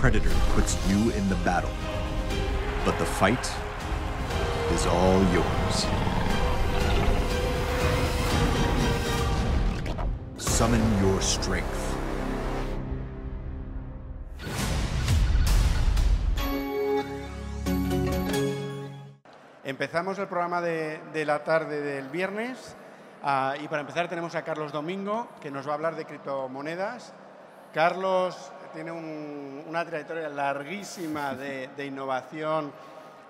predator puts you in the battle. But the fight is all yours. Summon your strength. Empezamos el programa de, de la tarde del viernes ah, y para empezar tenemos a Carlos Domingo que nos va a hablar de criptomonedas. Carlos tiene una trayectoria larguísima de, innovación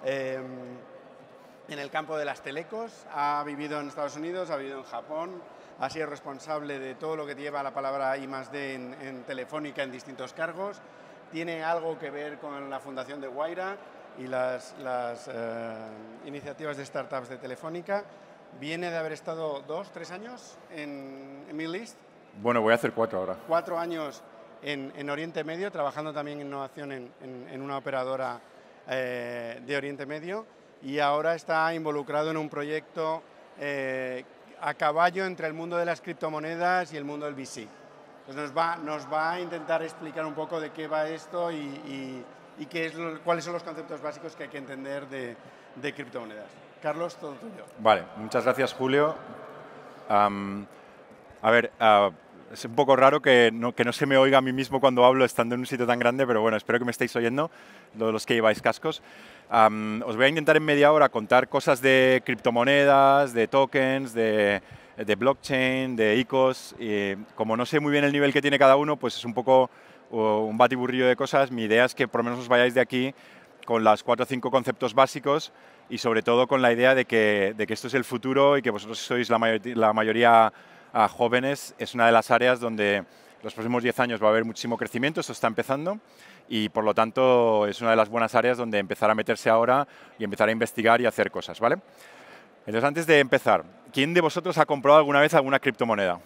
eh, en el campo de las telecos. Ha vivido en Estados Unidos, ha vivido en Japón, ha sido responsable de todo lo que lleva la palabra I más D en, Telefónica en distintos cargos. Tiene algo que ver con la fundación de Guaira y las, eh, iniciativas de startups de Telefónica. Viene de haber estado dos, tres años en, en Middle East. Bueno, voy a hacer cuatro ahora. Cuatro años en, Oriente Medio, trabajando también en innovación en, una operadora eh, de Oriente Medio y ahora está involucrado en un proyecto eh, a caballo entre el mundo de las criptomonedas y el mundo del VC. pues nos va, nos va a intentar explicar un poco de qué va esto y, qué es cuáles son los conceptos básicos que hay que entender de, criptomonedas. Carlos, todo tuyo. Vale, muchas gracias Julio. a ver, ah, es un poco raro que no, que no se me oiga a mí mismo cuando hablo estando en un sitio tan grande, pero bueno, espero que me estéis oyendo, los que lleváis cascos. os voy a intentar en media hora contar cosas de criptomonedas, de tokens, de, de blockchain, de ICOs. Y como no sé muy bien el nivel que tiene cada uno, pues es un poco un batiburrillo de cosas. Mi idea es que por lo menos os vayáis de aquí con las cuatro o cinco conceptos básicos y sobre todo con la idea de que, de que esto es el futuro y que vosotros sois la, la mayoría a jóvenes es una de las áreas donde los próximos 10 años va a haber muchísimo crecimiento, eso está empezando y por lo tanto es una de las buenas áreas donde empezar a meterse ahora y empezar a investigar y hacer cosas, ¿vale? Entonces, antes de empezar, ¿quién de vosotros ha comprado alguna vez alguna criptomoneda?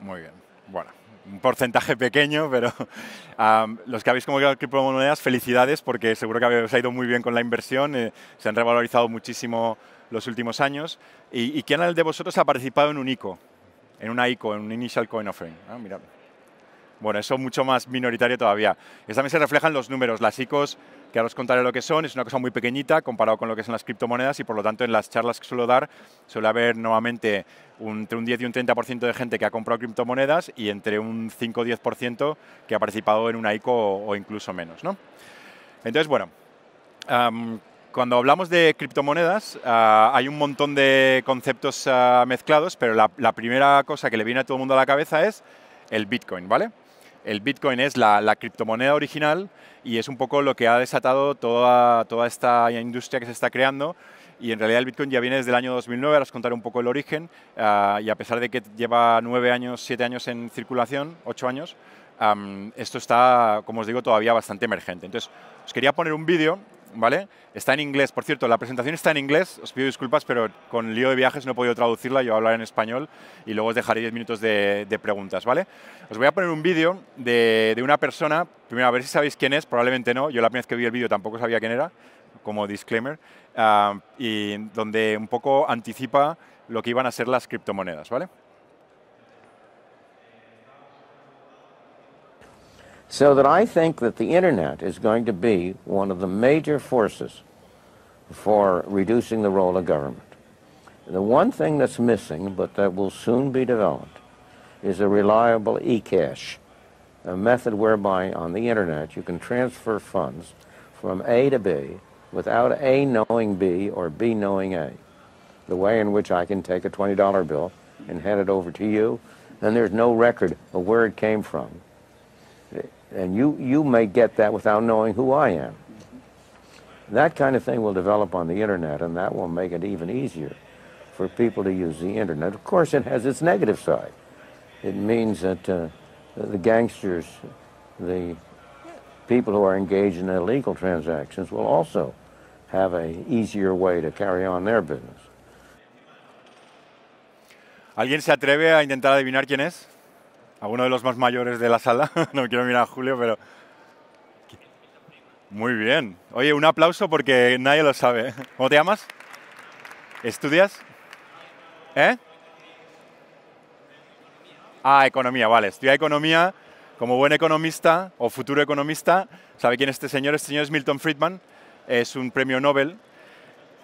Muy bien, bueno, un porcentaje pequeño, pero los que habéis comprado criptomonedas, felicidades porque seguro que habéis ido muy bien con la inversión, eh, se han revalorizado muchísimo los últimos años. ¿Y, y quién de vosotros ha participado en un ICO? En una ICO, en un Initial Coin Offering. Ah, bueno, eso mucho más minoritario todavía. Y también se reflejan los números. Las ICOs, que ahora os contaré lo que son, es una cosa muy pequeñita comparado con lo que son las criptomonedas y por lo tanto en las charlas que suelo dar suele haber nuevamente entre un 10 y un 30% de gente que ha comprado criptomonedas y entre un 5 o 10% que ha participado en una ICO o, incluso menos. ¿no? Entonces, bueno, cuando hablamos de criptomonedas, ah, hay un montón de conceptos ah, mezclados, pero la, primera cosa que le viene a todo el mundo a la cabeza es el Bitcoin, ¿vale? El Bitcoin es la, criptomoneda original y es un poco lo que ha desatado toda, toda esta industria que se está creando y en realidad el Bitcoin ya viene desde el año 2009, ahora os contaré un poco el origen, ah, y a pesar de que lleva nueve años, siete años en circulación, ocho años, esto está, como os digo, todavía bastante emergente. Entonces, os quería poner un vídeo ¿vale? Está en inglés, por cierto, la presentación está en inglés, os pido disculpas, pero con lío de viajes no he podido traducirla, yo hablar en español y luego os dejaré 10 minutos de, preguntas, ¿vale? Os voy a poner un vídeo de, una persona, primero a ver si sabéis quién es, probablemente no, yo la primera vez que vi el vídeo tampoco sabía quién era, como disclaimer, ah, y donde un poco anticipa lo que iban a ser las criptomonedas, ¿vale? So that I think that the internet is going to be one of the major forces for reducing the role of government. The one thing that's missing, but that will soon be developed, is a reliable e-cash, a method whereby on the internet you can transfer funds from A to B without A knowing B or B knowing A. The way in which I can take a $20 bill and hand it over to you, and there's no record of where it came from and you, you may get that without knowing who I am. That kind of thing will develop on the internet, and that will make it even easier for people to use the internet. Of course, it has its negative side. It means that uh, the gangsters, the people who are engaged in illegal transactions, will also have an easier way to carry on their business. ¿Alguien se atreve a intentar adivinar quién es? a uno de los más mayores de la sala. no quiero mirar a Julio, pero... Muy bien. Oye, un aplauso porque nadie lo sabe. ¿eh? ¿Cómo te llamas? ¿Estudias? ¿Eh? Ah, economía, vale. Estudia economía. Como buen economista o futuro economista, ¿sabe quién es este señor? Este señor es Milton Friedman. Es un premio Nobel.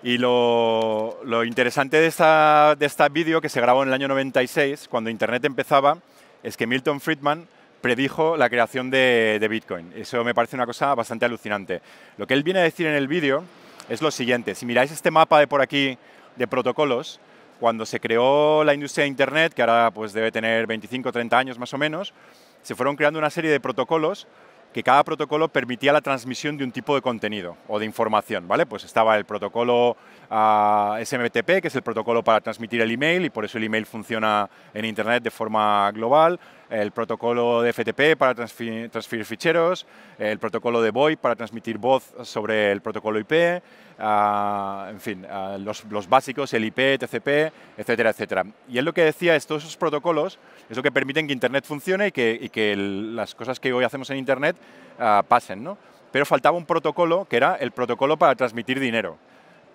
Y lo, interesante de esta, de esta vídeo que se grabó en el año 96, cuando Internet empezaba, es que Milton Friedman predijo la creación de, Bitcoin. Eso me parece una cosa bastante alucinante. Lo que él viene a decir en el vídeo es lo siguiente. Si miráis este mapa de por aquí de protocolos, cuando se creó la industria de Internet, que ahora pues debe tener 25 o 30 años más o menos, se fueron creando una serie de protocolos que cada protocolo permitía la transmisión de un tipo de contenido o de información, ¿vale? Pues estaba el protocolo ah, SMTP, que es el protocolo para transmitir el email y por eso el email funciona en Internet de forma global el protocolo de FTP para transferir, ficheros, el protocolo de VoIP para transmitir voz sobre el protocolo IP, ah, en fin, ah, los, básicos, el IP, TCP, etcétera, etcétera. Y es lo que decía es todos esos protocolos es lo que permiten que Internet funcione y que, las cosas que hoy hacemos en Internet ah, pasen, ¿no? Pero faltaba un protocolo que era el protocolo para transmitir dinero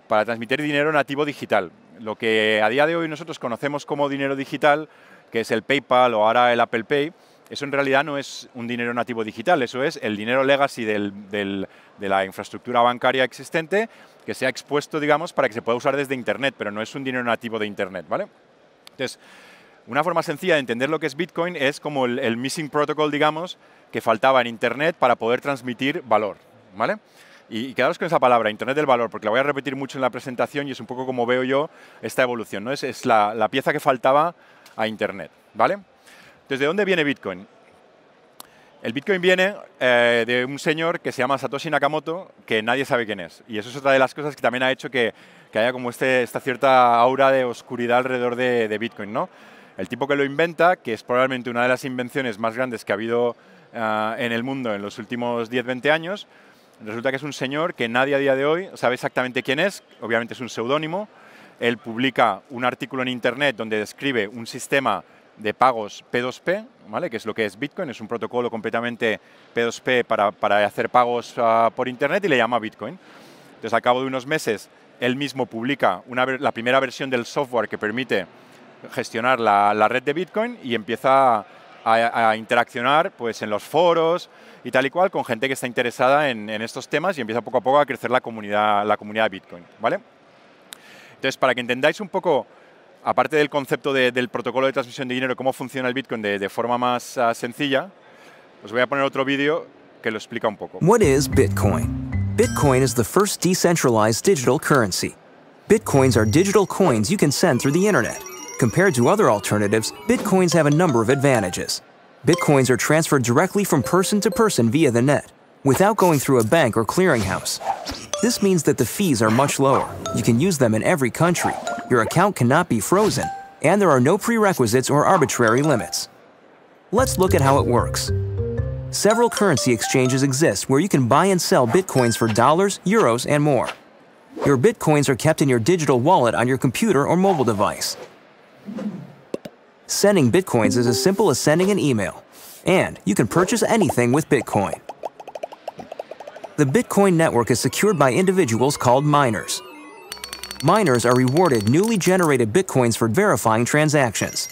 para transmitir dinero nativo digital. Lo que a día de hoy nosotros conocemos como dinero digital que es el PayPal o ahora el Apple Pay, eso en realidad no es un dinero nativo digital, eso es el dinero legacy de la infraestructura bancaria existente que se ha expuesto, digamos, para que se pueda usar desde Internet, pero no es un dinero nativo de Internet, ¿vale? Entonces, una forma sencilla de entender lo que es Bitcoin es como el, missing protocol, digamos, que faltaba en Internet para poder transmitir valor, ¿vale? Y, quedaros con esa palabra, Internet del valor, porque la voy a repetir mucho en la presentación y es un poco como veo yo esta evolución, ¿no? Es, la, la pieza que faltaba a Internet, ¿vale? ¿Desde dónde viene Bitcoin? El Bitcoin viene eh, de un señor que se llama Satoshi Nakamoto, que nadie sabe quién es. Y eso es otra de las cosas que también ha hecho que, haya como este, esta cierta aura de oscuridad alrededor de, Bitcoin, ¿no? El tipo que lo inventa, que es probablemente una de las invenciones más grandes que ha habido ah, en el mundo en los últimos 10-20 años, resulta que es un señor que nadie a día de hoy sabe exactamente quién es, obviamente es un seudónimo, él publica un artículo en Internet donde describe un sistema de pagos P2P, ¿vale? que es lo que es Bitcoin, es un protocolo completamente P2P para, hacer pagos ah, por Internet y le llama Bitcoin. Entonces, al cabo de unos meses, él mismo publica una, la primera versión del software que permite gestionar la, red de Bitcoin y empieza a, interaccionar pues, en los foros y tal y cual con gente que está interesada en, en estos temas y empieza poco a poco a crecer la comunidad, la comunidad de Bitcoin. ¿vale? Entonces, para que entendáis un poco, aparte del concepto de, del protocolo de transmisión de dinero, cómo funciona el Bitcoin de, de forma más uh, sencilla, os voy a poner otro vídeo que lo explica un poco. What is Bitcoin? Bitcoin is the first decentralized digital currency. Bitcoins are digital coins you can send through the internet. Compared to other alternatives, Bitcoins have a number of advantages. Bitcoins are transferred directly from person to person via the net, without going through a bank or clearinghouse. This means that the fees are much lower. You can use them in every country. Your account cannot be frozen, and there are no prerequisites or arbitrary limits. Let's look at how it works. Several currency exchanges exist where you can buy and sell bitcoins for dollars, euros, and more. Your bitcoins are kept in your digital wallet on your computer or mobile device. Sending bitcoins is as simple as sending an email, and you can purchase anything with bitcoin. The Bitcoin network is secured by individuals called miners. Miners are rewarded newly generated Bitcoins for verifying transactions.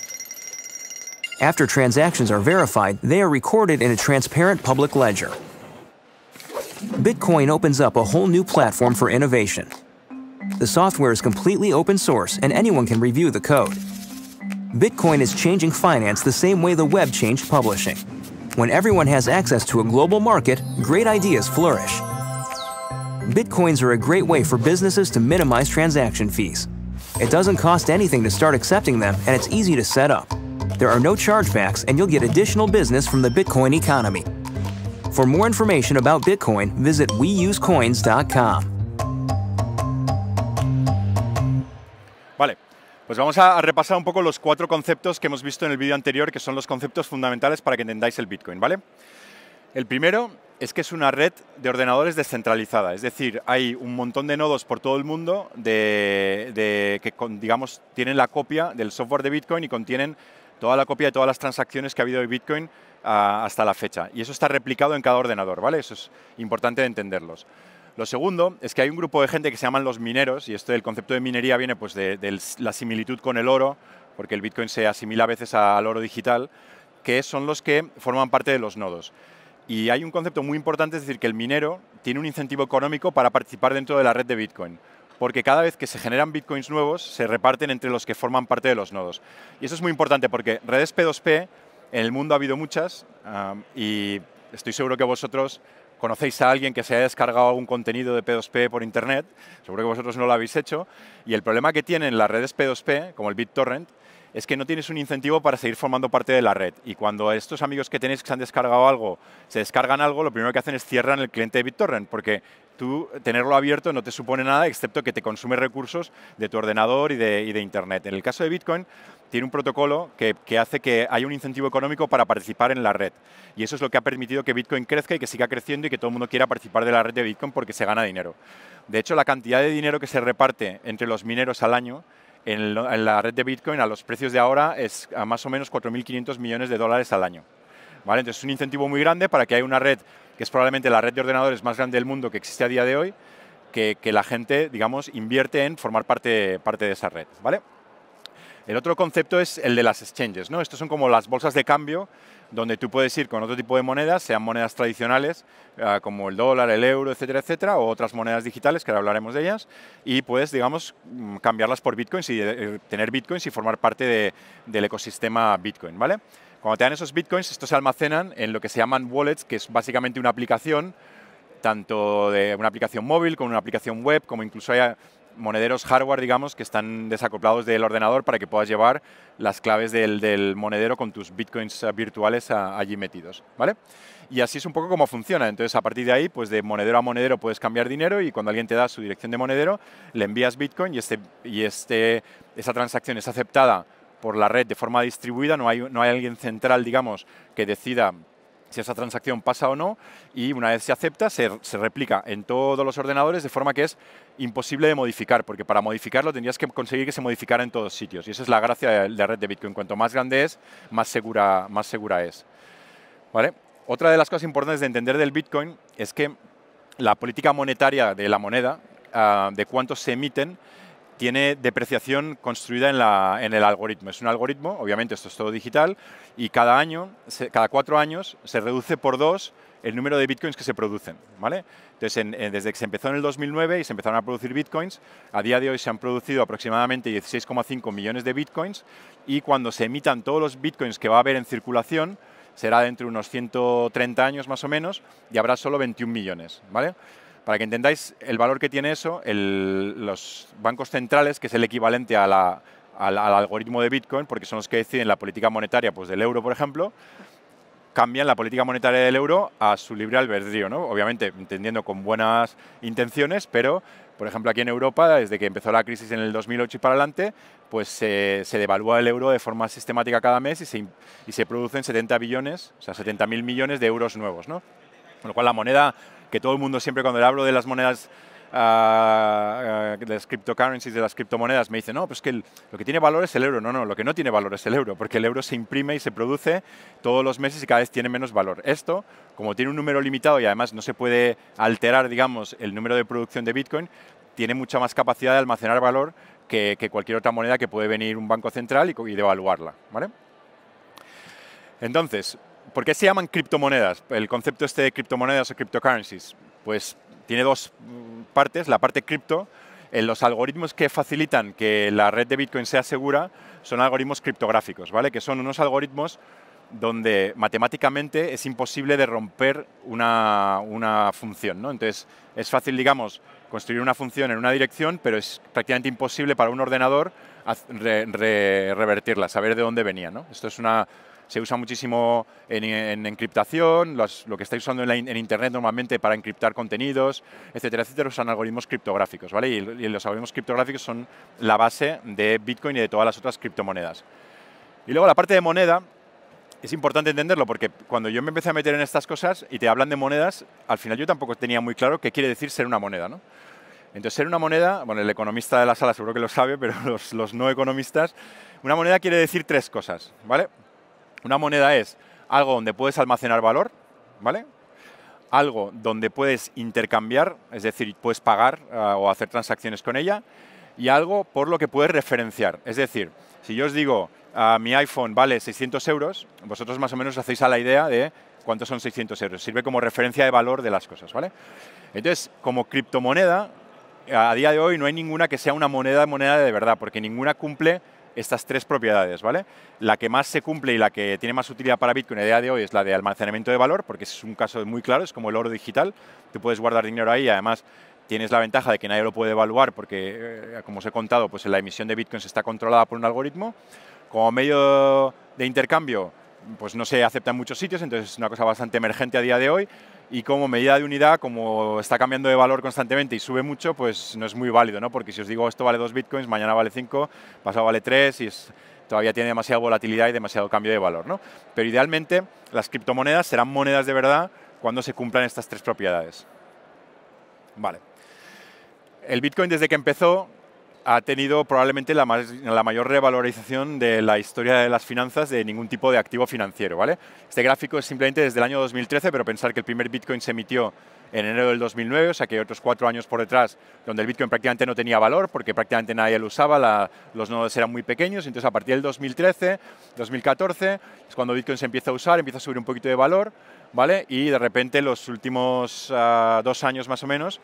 After transactions are verified, they are recorded in a transparent public ledger. Bitcoin opens up a whole new platform for innovation. The software is completely open source and anyone can review the code. Bitcoin is changing finance the same way the web changed publishing. When everyone has access to a global market, great ideas flourish. Bitcoins are a great way for businesses to minimize transaction fees. It doesn't cost anything to start accepting them, and it's easy to set up. There are no chargebacks, and you'll get additional business from the Bitcoin economy. For more information about Bitcoin, visit weusecoins.com. Pues vamos a repasar un poco los cuatro conceptos que hemos visto en el vídeo anterior, que son los conceptos fundamentales para que entendáis el Bitcoin, ¿vale? El primero es que es una red de ordenadores descentralizada, es decir, hay un montón de nodos por todo el mundo de, que, digamos, tienen la copia del software de Bitcoin y contienen toda la copia de todas las transacciones que ha habido de Bitcoin ah, hasta la fecha. Y eso está replicado en cada ordenador, ¿vale? Eso es importante de entenderlos. Lo segundo es que hay un grupo de gente que se llaman los mineros, y esto del concepto de minería viene pues, de, la similitud con el oro, porque el Bitcoin se asimila a veces al oro digital, que son los que forman parte de los nodos. Y hay un concepto muy importante, es decir, que el minero tiene un incentivo económico para participar dentro de la red de Bitcoin porque cada vez que se generan bitcoins nuevos, se reparten entre los que forman parte de los nodos. Y eso es muy importante porque redes P2P en el mundo ha habido muchas y estoy seguro que vosotros conocéis a alguien que se haya descargado algún contenido de P2P por Internet, seguro que vosotros no lo habéis hecho, y el problema que tienen las redes P2P, como el BitTorrent, es que no tienes un incentivo para seguir formando parte de la red. Y cuando estos amigos que tenéis que se han descargado algo, se descargan algo, lo primero que hacen es cierran el cliente de BitTorrent, porque tú tenerlo abierto no te supone nada, excepto que te consume recursos de tu ordenador y de, y de Internet. En el caso de Bitcoin, tiene un protocolo que, hace que haya un incentivo económico para participar en la red. Y eso es lo que ha permitido que Bitcoin crezca y que siga creciendo y que todo el mundo quiera participar de la red de Bitcoin porque se gana dinero. De hecho, la cantidad de dinero que se reparte entre los mineros al año en, la red de Bitcoin a los precios de ahora es a más o menos 4.500 millones de dólares al año. ¿Vale? Entonces es un incentivo muy grande para que haya una red que es probablemente la red de ordenadores más grande del mundo que existe a día de hoy, que, que la gente, digamos, invierte en formar parte, parte de esa red. ¿vale? El otro concepto es el de las exchanges, ¿no? Estos son como las bolsas de cambio donde tú puedes ir con otro tipo de monedas, sean monedas tradicionales, ah, como el dólar, el euro, etcétera, etcétera, o otras monedas digitales, que ahora hablaremos de ellas, y puedes, digamos, mm, cambiarlas por bitcoins y eh, tener bitcoins y formar parte del ecosistema bitcoin, ¿vale? Cuando te dan esos bitcoins, estos se almacenan en lo que se llaman wallets, que es básicamente una aplicación tanto de una aplicación móvil como una aplicación web, como incluso hay monederos hardware, digamos, que están desacoplados del ordenador para que puedas llevar las claves del, monedero con tus bitcoins eh, virtuales allí metidos, ¿vale? Y así es un poco como funciona. Entonces, a partir de ahí, pues de monedero a monedero puedes cambiar dinero y cuando alguien te da su dirección de monedero, le envías bitcoin y, este, y este, esa transacción es aceptada por la red de forma distribuida, no hay, no hay alguien central, digamos, que decida si esa transacción pasa o no, y una vez se acepta, se, replica en todos los ordenadores de forma que es imposible de modificar, porque para modificarlo tendrías que conseguir que se modificara en todos sitios. Y esa es la gracia de la red de Bitcoin. Cuanto más grande es, más segura, más segura es. ¿Vale? Otra de las cosas importantes de entender del Bitcoin es que la política monetaria de la moneda, ah, de cuántos se emiten, tiene depreciación construida en, la, en, el algoritmo. Es un algoritmo, obviamente esto es todo digital, y cada año, cada cuatro años, se reduce por dos el número de bitcoins que se producen. ¿vale? Entonces, desde que se empezó en el 2009 y se empezaron a producir bitcoins, a día de hoy se han producido aproximadamente 16,5 millones de bitcoins y cuando se emitan todos los bitcoins que va a haber en circulación, será dentro de unos 130 años más o menos y habrá solo 21 millones. ¿vale? Para que entendáis el valor que tiene eso, los bancos centrales, que es el equivalente al, algoritmo de Bitcoin, porque son los que deciden la política monetaria pues, del euro, por ejemplo, cambian la política monetaria del euro a su libre albedrío, ¿no? Obviamente, entendiendo con buenas intenciones, pero, por ejemplo, aquí en Europa, desde que empezó la crisis en el 2008 y para adelante, pues se devalúa el euro de forma sistemática cada mes y se, producen 70 billones, o sea, 70.000 millones de euros nuevos, Con lo cual, la moneda que todo el mundo siempre cuando le hablo de las monedas ah, ah, de las cryptocurrencies, de las criptomonedas, me dice, no, pues que lo que tiene valor es el euro. No, no, lo que no tiene valor es el euro, porque el euro se imprime y se produce todos los meses y cada vez tiene menos valor. Esto, como tiene un número limitado y además no se puede alterar, digamos, el número de producción de Bitcoin, tiene mucha más capacidad de almacenar valor que, cualquier otra moneda que puede venir un banco central y, y devaluarla, ¿vale? Entonces, ¿Por qué se llaman criptomonedas? El concepto este de criptomonedas o cryptocurrencies. Pues tiene dos mm, partes. La parte cripto, eh, los algoritmos que facilitan que la red de Bitcoin sea segura son algoritmos criptográficos, ¿vale? Que son unos algoritmos donde matemáticamente es imposible de romper una, una función, ¿no? Entonces, es fácil, digamos, construir una función en una dirección, pero es prácticamente imposible para un ordenador revertirla, saber de dónde venía, ¿no? Esto es una se usa muchísimo en, encriptación, lo que estáis usando en, Internet normalmente para encriptar contenidos, etcétera, etcétera, usan algoritmos criptográficos, ¿vale? Y, los algoritmos criptográficos son la base de Bitcoin y de todas las otras criptomonedas. Y luego la parte de moneda, es importante entenderlo porque cuando yo me empecé a meter en estas cosas y te hablan de monedas, al final yo tampoco tenía muy claro qué quiere decir ser una moneda, ¿no? Entonces, ser una moneda, bueno, el economista de la sala seguro que lo sabe, pero los, los no economistas, una moneda quiere decir tres cosas, ¿vale? Una moneda es algo donde puedes almacenar valor, ¿vale? Algo donde puedes intercambiar, es decir, puedes pagar ah, o hacer transacciones con ella, y algo por lo que puedes referenciar. Es decir, si yo os digo, ah, mi iPhone vale 600 euros, vosotros más o menos hacéis a la idea de cuántos son 600 euros. Sirve como referencia de valor de las cosas, ¿vale? Entonces, como criptomoneda, a día de hoy no hay ninguna que sea una moneda moneda de verdad, porque ninguna cumple estas tres propiedades, ¿vale? La que más se cumple y la que tiene más utilidad para Bitcoin a día de hoy es la de almacenamiento de valor, porque es un caso muy claro, es como el oro digital, tú puedes guardar dinero ahí y además tienes la ventaja de que nadie lo puede evaluar porque, eh, como os he contado, pues la emisión de Bitcoin se está controlada por un algoritmo. Como medio de intercambio, pues no se acepta en muchos sitios, entonces es una cosa bastante emergente a día de hoy y como medida de unidad, como está cambiando de valor constantemente y sube mucho, pues no es muy válido, ¿no? Porque si os digo esto vale dos bitcoins, mañana vale 5, pasado vale tres y todavía tiene demasiada volatilidad y demasiado cambio de valor, ¿no? Pero idealmente las criptomonedas serán monedas de verdad cuando se cumplan estas tres propiedades. Vale. El Bitcoin desde que empezó ha tenido probablemente la, mayor revalorización de la historia de las finanzas de ningún tipo de activo financiero. ¿vale? Este gráfico es simplemente desde el año 2013, pero pensar que el primer Bitcoin se emitió en enero del 2009, o sea que hay otros cuatro años por detrás donde el Bitcoin prácticamente no tenía valor porque prácticamente nadie lo usaba, la, los nodos eran muy pequeños, entonces a partir del 2013, 2014 es cuando Bitcoin se empieza a usar, empieza a subir un poquito de valor, ¿vale? Y de repente los últimos ah, dos años más o menos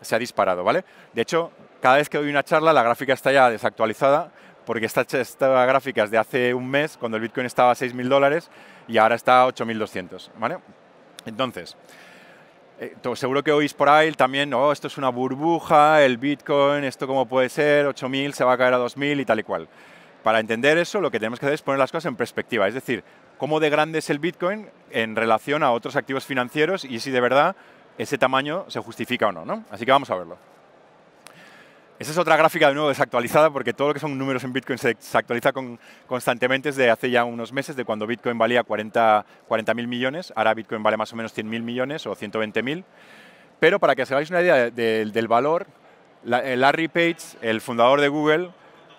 se ha disparado, ¿vale? De hecho, cada vez que doy una charla la gráfica está ya desactualizada, porque esta, esta gráfica es de hace un mes, cuando el Bitcoin estaba a 6.000 dólares y ahora está a 8.200, ¿vale? Entonces, eh, seguro que oís por ahí también, oh, esto es una burbuja, el Bitcoin, esto cómo puede ser, 8.000 se va a caer a 2.000 y tal y cual. Para entender eso, lo que tenemos que hacer es poner las cosas en perspectiva, es decir, cómo de grande es el Bitcoin en relación a otros activos financieros y si de verdad ese tamaño se justifica o no, ¿no? Así que vamos a verlo. Esa es otra gráfica de nuevo desactualizada porque todo lo que son números en Bitcoin se actualiza con, constantemente desde hace ya unos meses, de cuando Bitcoin valía 40 mil millones, ahora Bitcoin vale más o menos 100.000 mil millones o 120 mil. Pero para que os hagáis una idea del valor, Larry Page, el fundador de Google,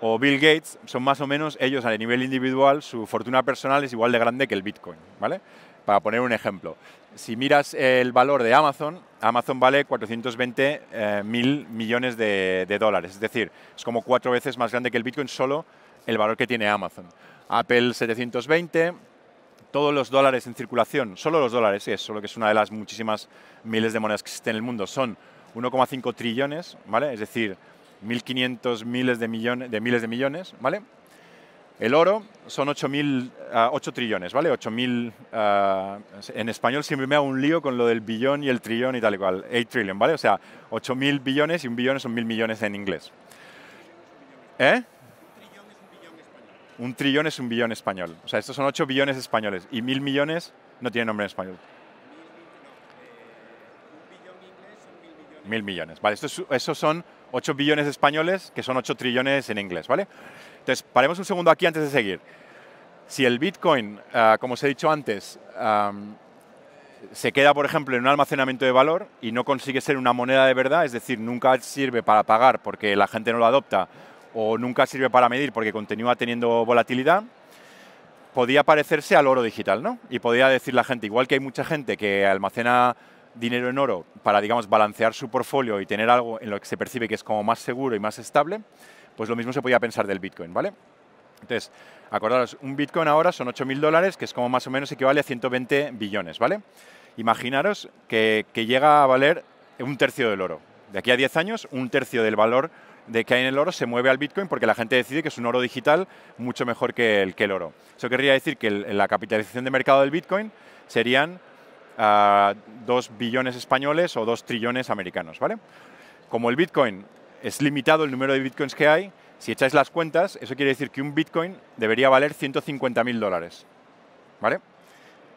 o Bill Gates, son más o menos ellos a nivel individual, su fortuna personal es igual de grande que el Bitcoin, ¿vale? Para poner un ejemplo si miras el valor de Amazon, Amazon vale 420 eh, mil millones de, dólares. Es decir, es como cuatro veces más grande que el Bitcoin solo el valor que tiene Amazon. Apple 720, todos los dólares en circulación, solo los dólares, es solo que es una de las muchísimas miles de monedas que existen en el mundo, son 1,5 trillones, ¿vale? Es decir, 1.500 miles de, millones, de miles de millones, ¿vale? El oro son 8 ah, trillones, ¿vale? 8.000, mil ah, en español siempre me hago un lío con lo del billón y el trillón y tal y cual, 8 trillion, ¿vale? O sea, mil billones y un billón son mil millones en inglés. ¿Eh? Un trillón es un billón español. O sea, estos son 8 billones españoles y mil millones no tiene nombre en español. Mil millones, ¿vale? Estos, esos son 8 billones españoles, que son 8 trillones en inglés, ¿vale? Entonces, paremos un segundo aquí antes de seguir. Si el Bitcoin, ah, como os he dicho antes, se queda, por ejemplo, en un almacenamiento de valor y no consigue ser una moneda de verdad, es decir, nunca sirve para pagar porque la gente no lo adopta o nunca sirve para medir porque continúa teniendo volatilidad, podía parecerse al oro digital, ¿no? Y podría decir la gente, igual que hay mucha gente que almacena dinero en oro para, digamos, balancear su portfolio y tener algo en lo que se percibe que es como más seguro y más estable, pues lo mismo se podía pensar del Bitcoin, ¿vale? Entonces, acordaros, un Bitcoin ahora son 8.000 dólares, que es como más o menos equivale a 120 billones, ¿vale? Imaginaros que, que llega a valer un tercio del oro. De aquí a 10 años, un tercio del valor de que hay en el oro se mueve al Bitcoin porque la gente decide que es un oro digital mucho mejor que el, que el oro. Eso querría decir que la capitalización de mercado del Bitcoin serían a 2 billones españoles o 2 trillones americanos, ¿vale? Como el Bitcoin es limitado el número de Bitcoins que hay, si echáis las cuentas, eso quiere decir que un Bitcoin debería valer 150.000 dólares, ¿vale?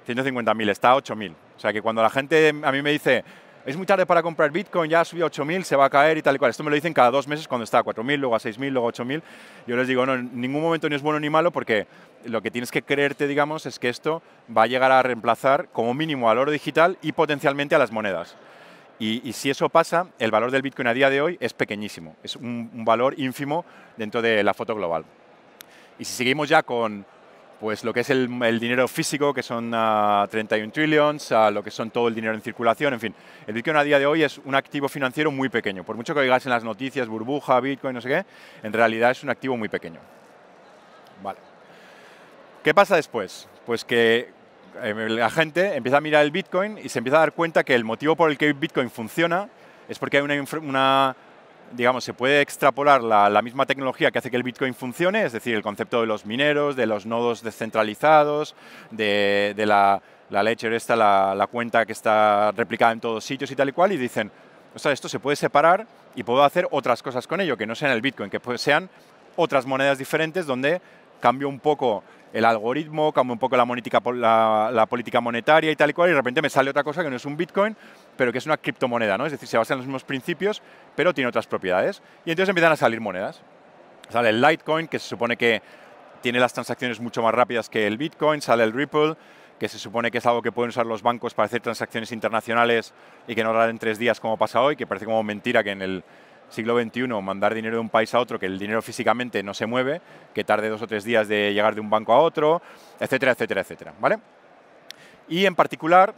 150.000, está a 8.000. O sea que cuando la gente a mí me dice, es muy tarde para comprar Bitcoin, ya subió a 8.000, se va a caer y tal y cual. Esto me lo dicen cada dos meses cuando está a 4.000, luego a 6.000, luego a 8.000. Yo les digo, no, en ningún momento ni es bueno ni malo porque lo que tienes que creerte, digamos, es que esto va a llegar a reemplazar como mínimo al oro digital y potencialmente a las monedas. Y, si eso pasa, el valor del Bitcoin a día de hoy es pequeñísimo, es un, un valor ínfimo dentro de la foto global. Y si seguimos ya con, pues lo que es el, dinero físico, que son 31 ah, trillions, lo que son todo el dinero en circulación, en fin. El Bitcoin a día de hoy es un activo financiero muy pequeño. Por mucho que oigáis en las noticias, burbuja, Bitcoin, no sé qué, en realidad es un activo muy pequeño. Vale. ¿Qué pasa después? Pues que eh, la gente empieza a mirar el Bitcoin y se empieza a dar cuenta que el motivo por el que Bitcoin funciona es porque hay una digamos, se puede extrapolar la, la, misma tecnología que hace que el Bitcoin funcione, es decir, el concepto de los mineros, de los nodos descentralizados, de, la, la ledger esta, la, la, cuenta que está replicada en todos sitios y tal y cual, y dicen, o sea, esto se puede separar y puedo hacer otras cosas con ello, que no sean el Bitcoin, que sean otras monedas diferentes donde cambio un poco el algoritmo, cambia un poco la, política monetaria y tal y cual, y de repente me sale otra cosa que no es un Bitcoin, pero que es una criptomoneda, ¿no? Es decir, se basa en los mismos principios, pero tiene otras propiedades. Y entonces empiezan a salir monedas. Sale el Litecoin, que se supone que tiene las transacciones mucho más rápidas que el Bitcoin, sale el Ripple, que se supone que es algo que pueden usar los bancos para hacer transacciones internacionales y que no harán en tres días como pasa hoy, que parece como mentira que en el siglo XXI, mandar dinero de un país a otro, que el dinero físicamente no se mueve, que tarde dos o tres días de llegar de un banco a otro, etcétera, etcétera, etcétera. ¿vale? Y en particular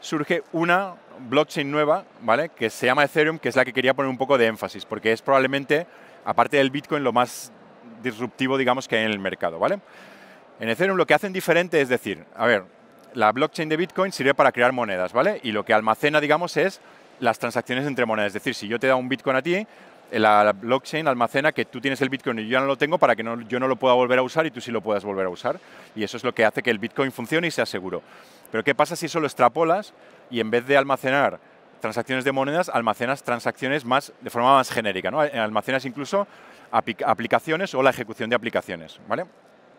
surge una blockchain nueva, ¿vale? que se llama Ethereum, que es la que quería poner un poco de énfasis, porque es probablemente, aparte del Bitcoin, lo más disruptivo, digamos, que hay en el mercado. ¿vale? En Ethereum lo que hacen diferente es decir, a ver, la blockchain de Bitcoin sirve para crear monedas, ¿vale? Y lo que almacena, digamos, es las transacciones entre monedas. Es decir, si yo te da un Bitcoin a ti, la blockchain almacena que tú tienes el Bitcoin y yo no lo tengo para que yo no lo pueda volver a usar y tú sí lo puedas volver a usar. Y eso es lo que hace que el Bitcoin funcione y sea seguro. Pero ¿qué pasa si eso lo extrapolas y en vez de almacenar transacciones de monedas, almacenas transacciones más, de forma más genérica? ¿no? Almacenas incluso aplicaciones o la ejecución de aplicaciones. ¿vale?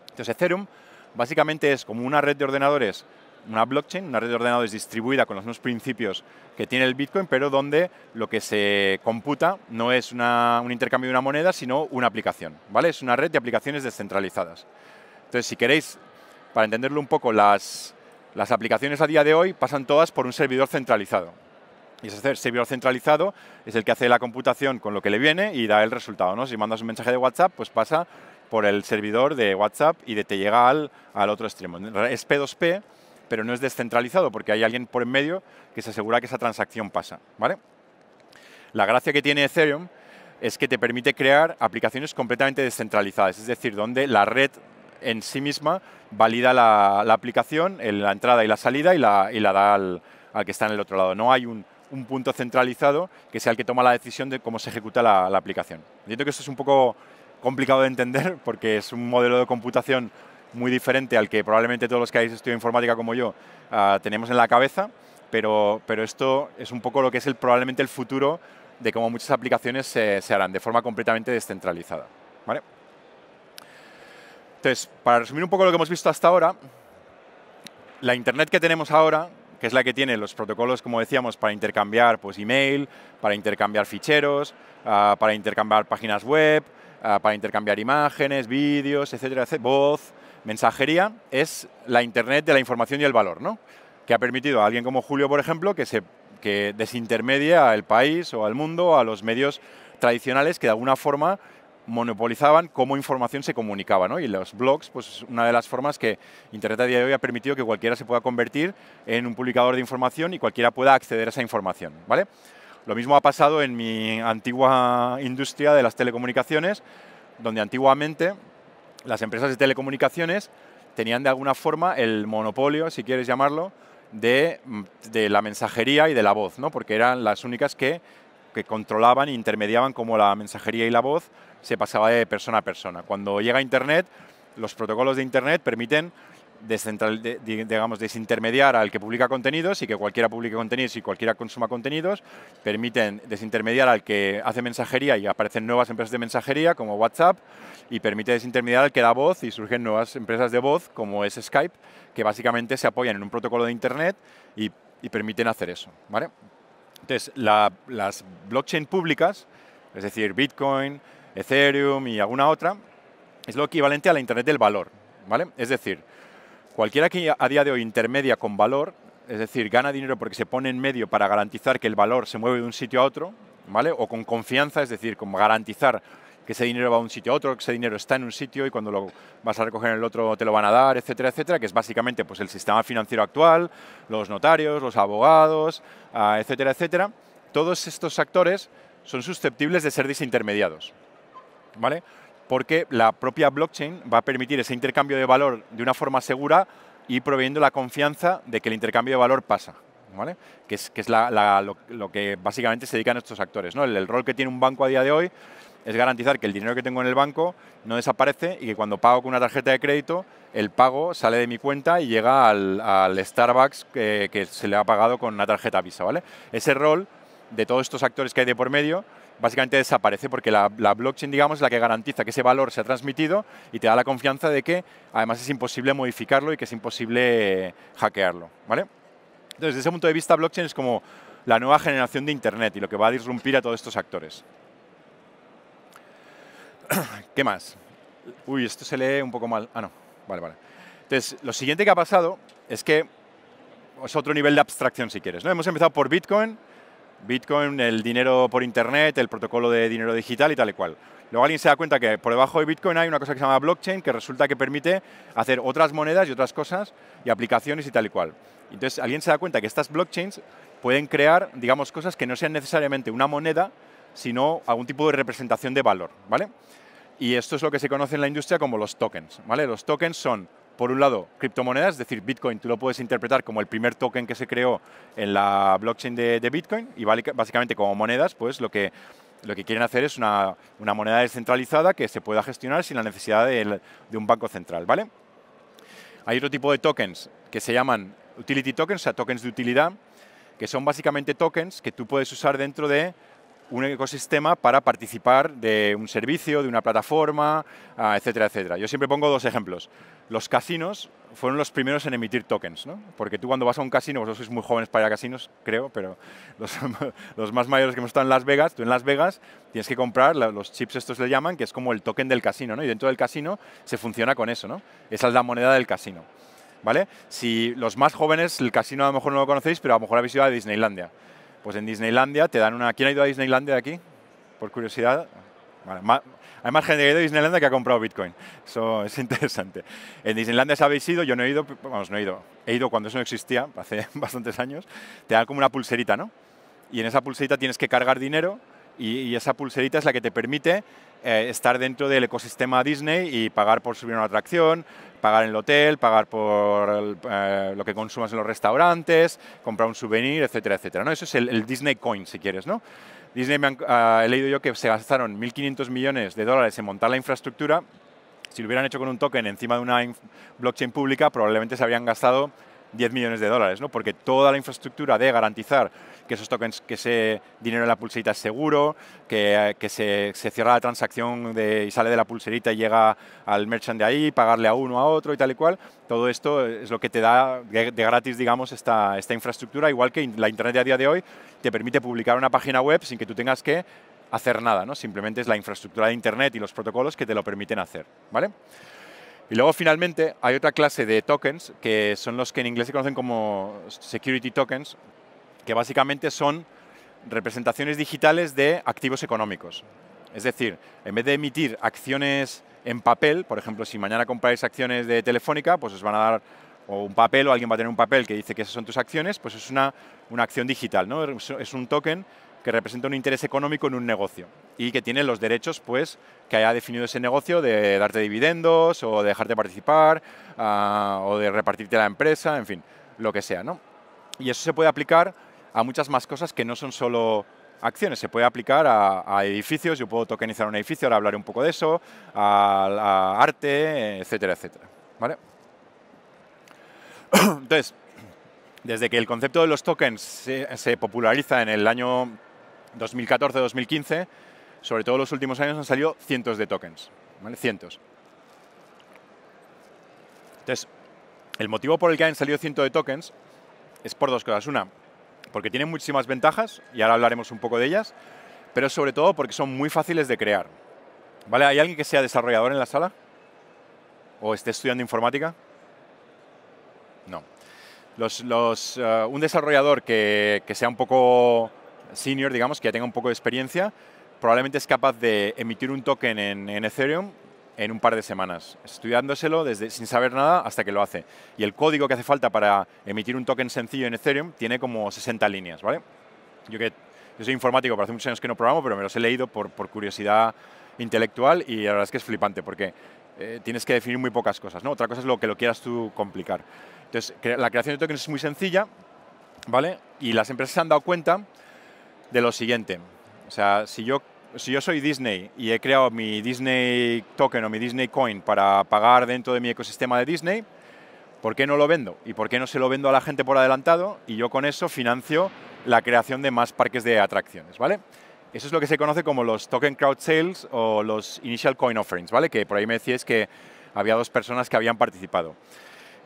Entonces Ethereum básicamente es como una red de ordenadores una blockchain, una red de ordenadores distribuida con los mismos principios que tiene el Bitcoin, pero donde lo que se computa no es un intercambio de una moneda, sino una aplicación. ¿vale? Es una red de aplicaciones descentralizadas. Entonces, si queréis, para entenderlo un poco, las, las aplicaciones a día de hoy pasan todas por un servidor centralizado. Y ese servidor centralizado es el que hace la computación con lo que le viene y da el resultado. ¿no? Si mandas un mensaje de WhatsApp, pues pasa por el servidor de WhatsApp y de te llega al, al otro extremo. Es P2P, pero no es descentralizado porque hay alguien por en medio que se asegura que esa transacción pasa. ¿vale? La gracia que tiene Ethereum es que te permite crear aplicaciones completamente descentralizadas, es decir, donde la red en sí misma valida la, aplicación, la entrada y la salida y la, da al, que está en el otro lado. No hay un, punto centralizado que sea el que toma la decisión de cómo se ejecuta la, la aplicación. Entiendo que esto es un poco complicado de entender porque es un modelo de computación muy diferente al que probablemente todos los que habéis estudiado informática como yo ah, tenemos en la cabeza, pero, esto es un poco lo que es el, probablemente el futuro de cómo muchas aplicaciones se, harán de forma completamente descentralizada. Entonces, para resumir un poco lo que hemos visto hasta ahora, la Internet que tenemos ahora, que es la que tiene los protocolos, como decíamos, para intercambiar pues, email, para intercambiar ficheros, ah, para intercambiar páginas web, ah, para intercambiar imágenes, vídeos, etcétera, etcétera voz, Mensajería es la Internet de la información y el valor, ¿no? que ha permitido a alguien como Julio, por ejemplo, que, se, que desintermedie al país o al mundo, a los medios tradicionales que de alguna forma monopolizaban cómo información se comunicaba, ¿no? Y los blogs, pues una de las formas que Internet a día de hoy ha permitido que cualquiera se pueda convertir en un publicador de información y cualquiera pueda acceder a esa información, ¿vale? Lo mismo ha pasado en mi antigua industria de las telecomunicaciones, donde antiguamente las empresas de telecomunicaciones tenían de alguna forma el monopolio, si quieres llamarlo, mm, de, la mensajería y de la voz, ¿no? porque eran las únicas que, que controlaban e intermediaban cómo la mensajería y la voz se pasaba de persona a persona. Cuando llega Internet, los protocolos de Internet permiten digamos, desintermediar al que publica contenidos y que cualquiera publique contenidos y cualquiera consuma contenidos, permiten desintermediar al que hace mensajería y aparecen nuevas empresas de mensajería como WhatsApp y permite desintermediar al que da voz y surgen nuevas empresas de voz como es Skype, que básicamente se apoyan en un protocolo de Internet y, permiten hacer eso. ¿vale? Entonces, las blockchain públicas, es decir, Bitcoin, Ethereum y alguna otra, es lo equivalente a la Internet del valor. ¿vale? Es decir, Cualquiera que a día de hoy intermedia con valor, es decir, gana dinero porque se pone en medio para garantizar que el valor se mueve de un sitio a otro, ¿vale? O con confianza, es decir, como garantizar que ese dinero va a un sitio a otro, que ese dinero está en un sitio y cuando lo vas a recoger en el otro te lo van a dar, etcétera, etcétera, que es básicamente pues, el sistema financiero actual, los notarios, los abogados, ah, etcétera, etcétera. Todos estos actores son susceptibles de ser desintermediados, ¿vale? porque la propia blockchain va a permitir ese intercambio de valor de una forma segura y proveyendo la confianza de que el intercambio de valor pasa. Que es, lo, que básicamente se dedican estos actores. El, rol que tiene un banco a día de hoy es garantizar que el dinero que tengo en el banco no desaparece y que cuando pago con una tarjeta de crédito, el pago sale de mi cuenta y llega al, Starbucks eh, que, se le ha pagado con una tarjeta Visa. ¿vale? Ese rol de todos estos actores que hay de por medio básicamente desaparece porque la, blockchain, digamos, es la que garantiza que ese valor se ha transmitido y te da la confianza de que además es imposible modificarlo y que es imposible hackearlo, ¿vale? Entonces, desde ese punto de vista, blockchain es como la nueva generación de Internet y lo que va a disrumpir a todos estos actores. ¿Qué más? Uy, esto se lee un poco mal. Ah, no. Vale, vale. Entonces, lo siguiente que ha pasado es que es otro nivel de abstracción, si quieres. ¿no? Hemos empezado por Bitcoin, Bitcoin, el dinero por Internet, el protocolo de dinero digital y tal y cual. Luego alguien se da cuenta que por debajo de Bitcoin hay una cosa que se llama blockchain, que resulta que permite hacer otras monedas y otras cosas y aplicaciones y tal y cual. Entonces alguien se da cuenta que estas blockchains pueden crear, digamos, cosas que no sean necesariamente una moneda, sino algún tipo de representación de valor, ¿vale? Y esto es lo que se conoce en la industria como los tokens, ¿vale? Los tokens son por un lado, criptomonedas, es decir, Bitcoin, tú lo puedes interpretar como el primer token que se creó en la blockchain de, Bitcoin y básicamente como monedas, pues lo que, lo que quieren hacer es una, moneda descentralizada que se pueda gestionar sin la necesidad de, un banco central, ¿vale? Hay otro tipo de tokens que se llaman utility tokens, o sea, tokens de utilidad, que son básicamente tokens que tú puedes usar dentro de un ecosistema para participar de un servicio, de una plataforma, ah, etcétera, etcétera. Yo siempre pongo dos ejemplos. Los casinos fueron los primeros en emitir tokens, ¿no? Porque tú cuando vas a un casino, vosotros sois muy jóvenes para ir a casinos, creo, pero los, más mayores que hemos estado en Las Vegas, tú en Las Vegas tienes que comprar los chips, estos le llaman, que es como el token del casino, ¿no? Y dentro del casino se funciona con eso, ¿no? Esa es la moneda del casino. ¿Vale? Si los más jóvenes, el casino a lo mejor no lo conocéis, pero a lo mejor habéis ido a Disneylandia. Pues en Disneylandia te dan una... ¿Quién ha ido a Disneylandia aquí? Por curiosidad. hay más gente que ha ido a Disneylandia que ha comprado Bitcoin. Eso es interesante. En Disneylandia habéis ido, yo no he ido, vamos, no he ido. He ido cuando eso no existía, hace bastantes años. Te dan como una pulserita, ¿no? Y en esa pulserita tienes que cargar dinero y, esa pulserita es la que te permite eh, estar dentro del ecosistema Disney y pagar por subir una atracción, pagar en el hotel, pagar por eh, lo que consumas en los restaurantes, comprar un souvenir, etcétera, etcétera. ¿no? Eso es el, Disney Coin, si quieres. ¿no? Disney, ah, he leído yo que se gastaron 1.500 millones de dólares en montar la infraestructura. Si lo hubieran hecho con un token encima de una blockchain pública, probablemente se habrían gastado 10 millones de dólares, ¿no? porque toda la infraestructura de garantizar que esos tokens, que ese dinero en la pulserita es seguro, que, se, cierra la transacción y sale de la pulserita y llega al merchant de ahí, pagarle a uno, a otro y tal y cual, todo esto es lo que te da de, gratis, digamos, esta, esta infraestructura, igual que la Internet a día de hoy te permite publicar una página web sin que tú tengas que hacer nada, ¿no? simplemente es la infraestructura de Internet y los protocolos que te lo permiten hacer. ¿vale? Y luego finalmente hay otra clase de tokens que son los que en inglés se conocen como security tokens, que básicamente son representaciones digitales de activos económicos. Es decir, en vez de emitir acciones en papel, por ejemplo, si mañana compráis acciones de Telefónica, pues os van a dar un papel o alguien va a tener un papel que dice que esas son tus acciones, pues es una, una acción digital, ¿no? es un token que representa un interés económico en un negocio y que tiene los derechos pues, que haya definido ese negocio de darte dividendos o de dejarte participar ah, o de repartirte la empresa, en fin, lo que sea. Y eso se puede aplicar a muchas más cosas que no son solo acciones. Se puede aplicar a, edificios, yo puedo tokenizar un edificio, ahora hablaré un poco de eso, a, arte, etcétera, etcétera. ¿Vale? Entonces, desde que el concepto de los tokens se populariza en el año 2014-2015, sobre todo los últimos años, han salido cientos de tokens, ¿vale? Cientos. Entonces, el motivo por el que han salido cientos de tokens es por dos cosas. Una, porque tienen muchísimas ventajas, y ahora hablaremos un poco de ellas, pero sobre todo porque son muy fáciles de crear. ¿Vale? ¿Hay alguien que sea desarrollador en la sala? ¿O esté estudiando informática? No. Los, eh, un desarrollador que sea un poco senior, digamos, que ya tenga un poco de experiencia, probablemente es capaz de emitir un token en, Ethereum en un par de semanas, estudiándoselo desde, sin saber nada hasta que lo hace. Y el código que hace falta para emitir un token sencillo en Ethereum tiene como 60 líneas, ¿vale? Yo, que, yo soy informático, pero hace muchos años que no programo, pero me los he leído por, curiosidad intelectual y la verdad es que es flipante porque eh, tienes que definir muy pocas cosas, ¿no? Otra cosa es lo que lo quieras tú complicar. Entonces, la creación de tokens es muy sencilla, ¿vale? Y las empresas se han dado cuenta de lo siguiente. O sea, si yo, si yo soy Disney y he creado mi Disney token o mi Disney coin para pagar dentro de mi ecosistema de Disney, ¿por qué no lo vendo? ¿Y por qué no se lo vendo a la gente por adelantado? Y yo con eso financio la creación de más parques de atracciones, ¿vale? Eso es lo que se conoce como los token crowd sales o los initial coin offerings, ¿vale? Que por ahí me decíais que había dos personas que habían participado.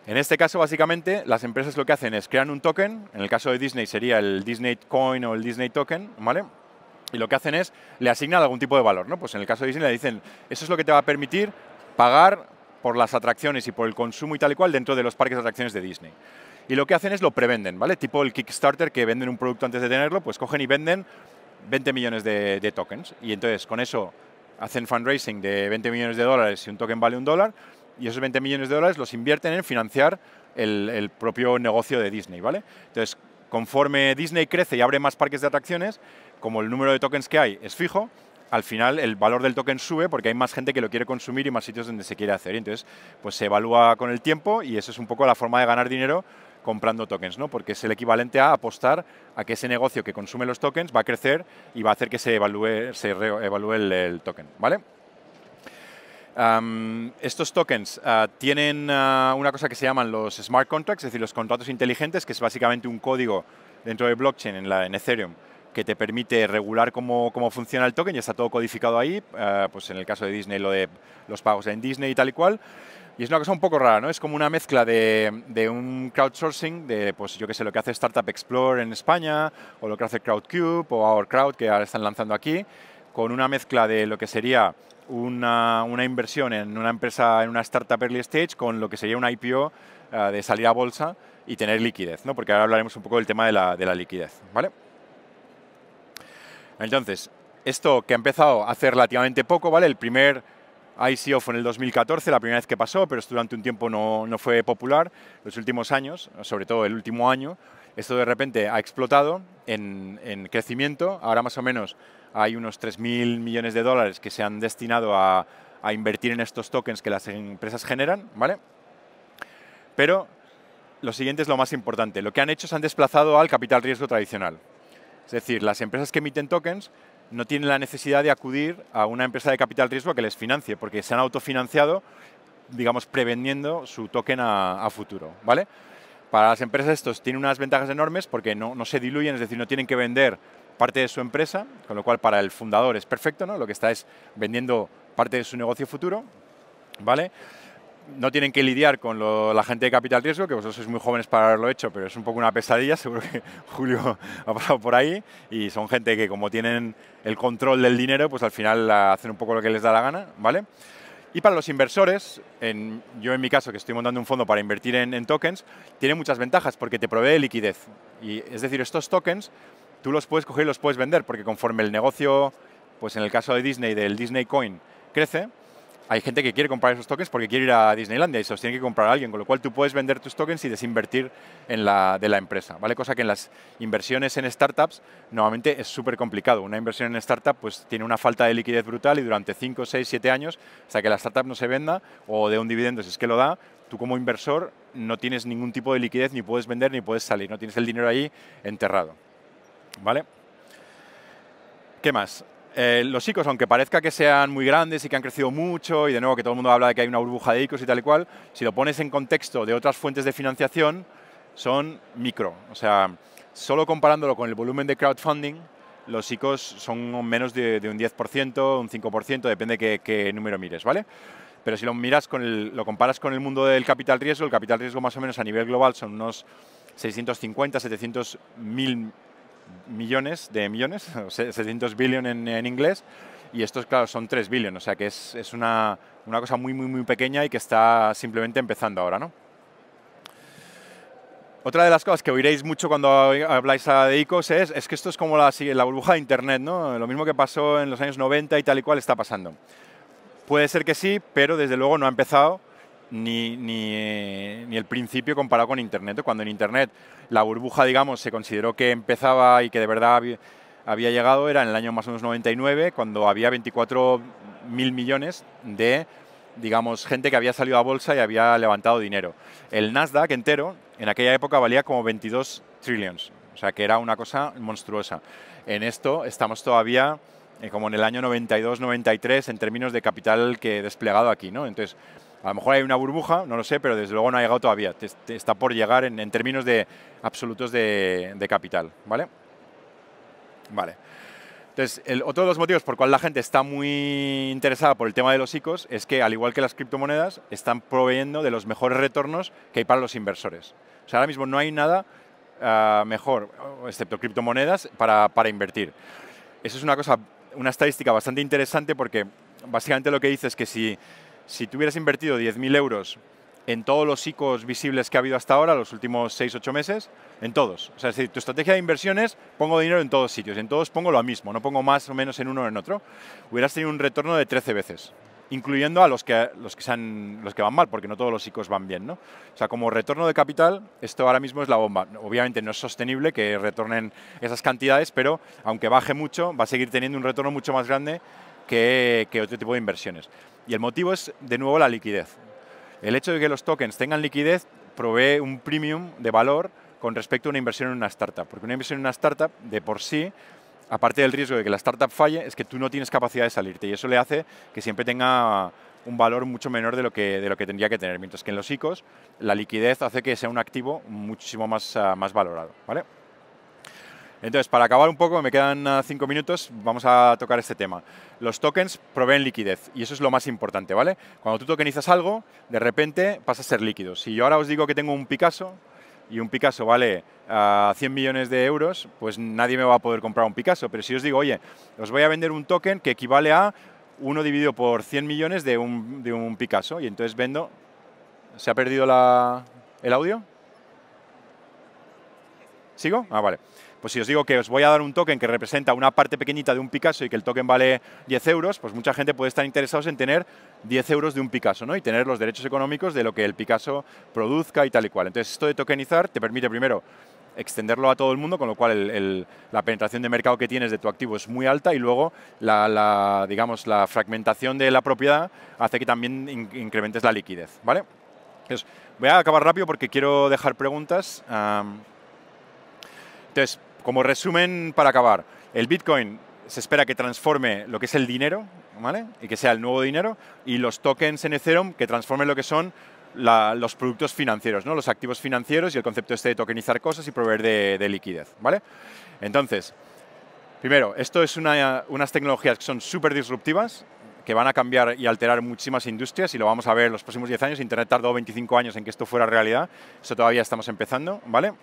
En este caso, básicamente, las empresas lo que hacen es crean un token, en el caso de Disney sería el Disney Coin o el Disney Token, ¿vale? Y lo que hacen es, le asignan algún tipo de valor, ¿no? Pues en el caso de Disney le dicen, eso es lo que te va a permitir pagar por las atracciones y por el consumo y tal y cual dentro de los parques de atracciones de Disney. Y lo que hacen es lo prevenden, ¿vale? Tipo el Kickstarter que venden un producto antes de tenerlo, pues cogen y venden 20 millones de, de tokens. Y entonces con eso hacen fundraising de 20 millones de dólares y un token vale un dólar y esos 20 millones de dólares los invierten en financiar el, propio negocio de Disney, ¿vale? Entonces, conforme Disney crece y abre más parques de atracciones, como el número de tokens que hay es fijo, al final el valor del token sube porque hay más gente que lo quiere consumir y más sitios donde se quiere hacer. entonces, pues se evalúa con el tiempo y esa es un poco la forma de ganar dinero comprando tokens, ¿no? Porque es el equivalente a apostar a que ese negocio que consume los tokens va a crecer y va a hacer que se evalúe, se el, el token, ¿vale? estos tokens ah, tienen ah, una cosa que se llaman los smart contracts, es decir, los contratos inteligentes, que es básicamente un código dentro de blockchain en, la, Ethereum que te permite regular cómo, funciona el token, y está todo codificado ahí, ah, pues en el caso de Disney lo de los pagos en Disney y tal y cual. Y es una cosa un poco rara, ¿no? Es como una mezcla de, un crowdsourcing, de, pues yo qué sé, lo que hace Startup Explorer en España, o lo que hace CrowdCube, o OurCrowd, que ahora están lanzando aquí, con una mezcla de lo que sería una, inversión en una empresa, en una startup early stage, con lo que sería un IPO eh, de salir a bolsa y tener liquidez, ¿no? porque ahora hablaremos un poco del tema de la, de la liquidez. ¿vale? Entonces, esto que ha empezado hace relativamente poco, ¿vale? el primer ICO fue en el 2014, la primera vez que pasó, pero esto durante un tiempo no, no fue popular, los últimos años, sobre todo el último año, esto de repente ha explotado en, crecimiento. Ahora más o menos hay unos 3.000 millones de dólares que se han destinado a, invertir en estos tokens que las empresas generan, ¿vale? Pero lo siguiente es lo más importante. Lo que han hecho es han desplazado al capital riesgo tradicional. Es decir, las empresas que emiten tokens no tienen la necesidad de acudir a una empresa de capital riesgo que les financie, porque se han autofinanciado, digamos, prevendiendo su token a, a futuro, ¿vale? Para las empresas estos tienen unas ventajas enormes porque no, se diluyen, es decir, no tienen que vender parte de su empresa, con lo cual para el fundador es perfecto, ¿no? Lo que está es vendiendo parte de su negocio futuro, ¿vale? no tienen que lidiar con la gente de capital riesgo, que vosotros sois muy jóvenes para haberlo hecho, pero es un poco una pesadilla, seguro que Julio ha pasado por ahí, y son gente que como tienen el control del dinero, pues al final hacen un poco lo que les da la gana, ¿vale? Y para los inversores, en, yo en mi caso que estoy montando un fondo para invertir en, tokens, tiene muchas ventajas porque te provee liquidez. Y, es decir, estos tokens tú los puedes coger y los puedes vender porque conforme el negocio, pues en el caso de Disney, del Disney Coin, crece, hay gente que quiere comprar esos tokens porque quiere ir a Disneylandia y se los tiene que comprar a alguien, con lo cual tú puedes vender tus tokens y desinvertir en la, de la empresa, ¿vale? Cosa que en las inversiones en startups normalmente es súper complicado. Una inversión en startup pues tiene una falta de liquidez brutal y durante 5, 6, 7 años, hasta que la startup no se venda o de un dividendo si es que lo da, tú como inversor no tienes ningún tipo de liquidez, ni puedes vender, ni puedes salir, no tienes el dinero ahí enterrado, ¿vale? ¿Qué más? Eh, los ICOs, aunque parezca que sean muy grandes y que han crecido mucho, y de nuevo que todo el mundo habla de que hay una burbuja de ICOs y tal y cual, si lo pones en contexto de otras fuentes de financiación, son micro. O sea, solo comparándolo con el volumen de crowdfunding, los ICOs son menos de, un 10%, un 5%, depende qué, qué número mires, ¿vale? Pero si lo miras, con lo comparas con el mundo del capital riesgo, el capital riesgo más o menos a nivel global son unos 650, 700 mil millones de millones, 600 billion en, inglés, y estos, claro, son 3 billion, o sea que es, una, cosa muy, muy, muy pequeña y que está simplemente empezando ahora, ¿no? Otra de las cosas que oiréis mucho cuando habláis de ICOs es, que esto es como la, la burbuja de Internet, ¿no? Lo mismo que pasó en los años 90 y tal y cual está pasando. Puede ser que sí, pero desde luego no ha empezado ni, ni, eh, ni, el principio comparado con Internet. Cuando en Internet la burbuja, digamos, se consideró que empezaba y que de verdad había, llegado, era en el año más o menos 99, cuando había 24 mil millones de digamos, gente que había salido a bolsa y había levantado dinero. El Nasdaq entero, en aquella época, valía como 22 trillions, o sea, que era una cosa monstruosa. En esto estamos todavía eh, como en el año 92-93 en términos de capital que he desplegado aquí, ¿no? Entonces, a lo mejor hay una burbuja, no lo sé, pero desde luego no ha llegado todavía. está por llegar en, términos de absolutos de, capital, ¿vale? Vale. Entonces, otro de los motivos por cual la gente está muy interesada por el tema de los ICOs es que, al igual que las criptomonedas, están proveyendo de los mejores retornos que hay para los inversores. O sea, ahora mismo no hay nada ah, mejor, excepto criptomonedas, para, para invertir. Eso es una cosa, una estadística bastante interesante porque básicamente lo que dice es que si si tú hubieras invertido 10.000 euros en todos los ICOs visibles que ha habido hasta ahora, los últimos 6-8 meses, en todos. O sea, es tu estrategia de inversiones, pongo dinero en todos sitios, en todos pongo lo mismo, no pongo más o menos en uno o en otro, hubieras tenido un retorno de 13 veces incluyendo a los que, los que, los que van mal, porque no todos los ICOs van bien. ¿no? O sea, como retorno de capital, esto ahora mismo es la bomba. Obviamente no es sostenible que retornen esas cantidades, pero aunque baje mucho, va a seguir teniendo un retorno mucho más grande que, otro tipo de inversiones. Y el motivo es, de nuevo, la liquidez. El hecho de que los tokens tengan liquidez provee un premium de valor con respecto a una inversión en una startup. Porque una inversión en una startup, de por sí, aparte del riesgo de que la startup falle, es que tú no tienes capacidad de salirte. Y eso le hace que siempre tenga un valor mucho menor de lo que, de lo que tendría que tener. Mientras que en los ICOs, la liquidez hace que sea un activo muchísimo más, ah, más valorado. ¿vale? Entonces, para acabar un poco, me quedan ah, cinco minutos, vamos a tocar este tema. Los tokens proveen liquidez y eso es lo más importante, ¿vale? Cuando tú tokenizas algo, de repente pasa a ser líquido. Si yo ahora os digo que tengo un Picasso y un Picasso vale 100 ah, millones de euros, pues nadie me va a poder comprar un Picasso. Pero si os digo, oye, os voy a vender un token que equivale a uno dividido por 100 millones de un, de un Picasso y entonces vendo... ¿Se ha perdido el audio? ¿Sigo? Ah, vale. Pues si os digo que os voy a dar un token que representa una parte pequeñita de un Picasso y que el token vale 10 euros, pues mucha gente puede estar interesados en tener 10 euros de un Picasso ¿no? y tener los derechos económicos de lo que el Picasso produzca y tal y cual. Entonces esto de tokenizar te permite primero extenderlo a todo el mundo, con lo cual la penetración de mercado que tienes de tu activo es muy alta y luego la, digamos, la fragmentación de la propiedad hace que también incrementes la liquidez. ¿vale? voy a acabar rápido porque quiero dejar preguntas. entonces, como resumen, para acabar, el Bitcoin se espera que transforme lo que es el dinero, ¿vale? Y que sea el nuevo dinero, y los tokens en Ethereum que transformen lo que son los productos financieros, ¿no? los activos financieros y el concepto este de tokenizar cosas y proveer de, de liquidez. ¿vale? Entonces, primero, esto es una, unas tecnologías que son súper disruptivas, que van a cambiar y alterar muchísimas industrias y lo vamos a ver los próximos 10 años. Internet tardó 25 años en que esto fuera realidad, eso todavía estamos empezando. ¿vale?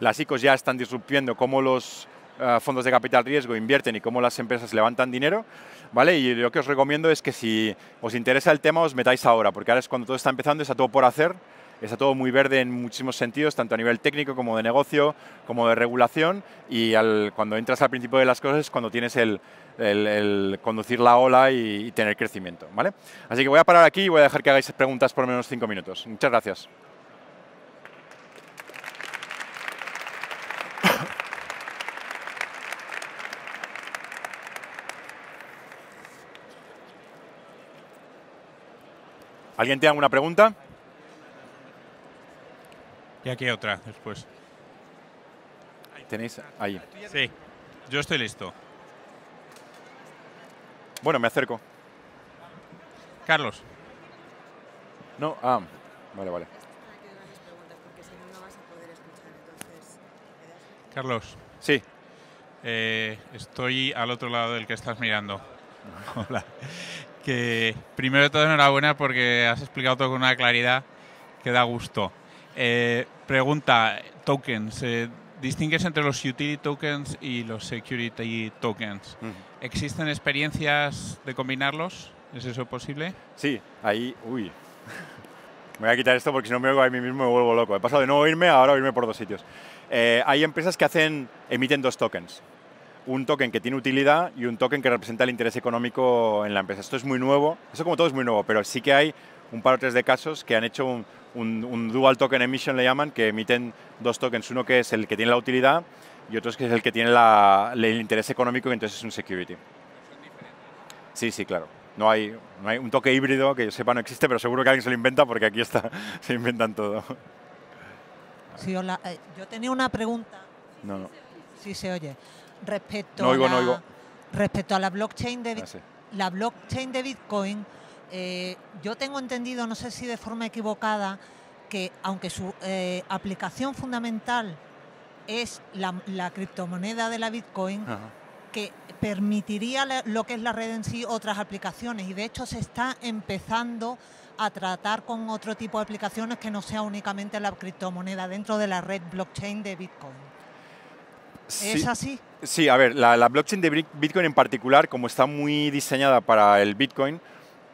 Las ICOs ya están disrupiendo cómo los eh, fondos de capital riesgo invierten y cómo las empresas levantan dinero, ¿vale? Y lo que os recomiendo es que si os interesa el tema os metáis ahora, porque ahora es cuando todo está empezando, está todo por hacer, está todo muy verde en muchísimos sentidos, tanto a nivel técnico como de negocio, como de regulación, y cuando entras al principio de las cosas es cuando tienes el, conducir la ola y, tener crecimiento. ¿vale? Así que voy a parar aquí y voy a dejar que hagáis preguntas por menos cinco minutos. Muchas gracias. ¿Alguien tiene alguna pregunta? Y aquí otra después. Tenéis ahí. Sí, yo estoy listo. Bueno, me acerco. Carlos. No, ah, vale, vale. Carlos. Sí. Eh, estoy al otro lado del que estás mirando. Hola primero de todo enhorabuena porque has explicado todo con una claridad que da gusto. Eh, pregunta, tokens. Eh, distingues entre los utility tokens y los security tokens. ¿Existen experiencias de combinarlos? ¿Es eso posible? Sí, ahí, uy. me voy a quitar esto porque si no me oigo a mí mismo me vuelvo loco. He pasado de no oírme a ahora oírme por dos sitios. Eh, hay empresas que hacen, emiten dos tokens un token que tiene utilidad y un token que representa el interés económico en la empresa. Esto es muy nuevo, eso como todo es muy nuevo, pero sí que hay un par o tres de casos que han hecho un, dual token emission, le llaman, que emiten dos tokens, uno que es el que tiene la utilidad y otro que es el que tiene el interés económico y entonces es un security. Sí, sí, claro. No hay, no hay un toque híbrido que yo sepa no existe, pero seguro que alguien se lo inventa porque aquí está, se inventan todo. Eh, yo tenía una pregunta. no. Sí, se oye respecto, a, respecto a la blockchain de, ah, la blockchain de Bitcoin. Eh, yo tengo entendido, no sé si de forma equivocada, que aunque su eh, aplicación fundamental es la, criptomoneda de la Bitcoin, que permitiría lo que es la red en sí otras aplicaciones. Y de hecho se está empezando a tratar con otro tipo de aplicaciones que no sea únicamente la criptomoneda dentro de la red blockchain de Bitcoin. ¿Es así? Sí, a ver, la, blockchain de Bitcoin en particular, como está muy diseñada para el Bitcoin,